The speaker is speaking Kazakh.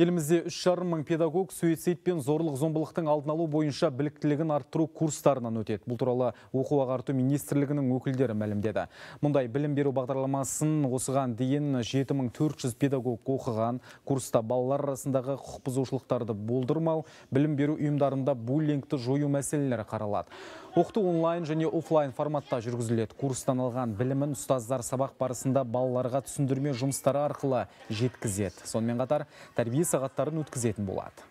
Елімізде 3,5 мың педагог суицид пен зорлық зомбылықтың алдын алу бойынша біліктілігін арттыру курстарынан өтеді. Бұл туралы оқу ағарту министрлігінің өкілдері мәлімдеді. Мұндай білім беру бағдарламасын осыған дейін 7400 педагог оқыған курста балалар арасындағы құқық бұзушылықтарды болдырмау, білім беру ұйымдарында буллингті жою мәселелері қаралады. Оқыту онлайн және офлайн форматта жүргізіледі. Курстан алған білімін ұстаздар сабақ барысында балаларға түсіндірме жұмыстары арқылы жеткізеді. Сонымен қатар тәрбие сағаттарын өткізетін болады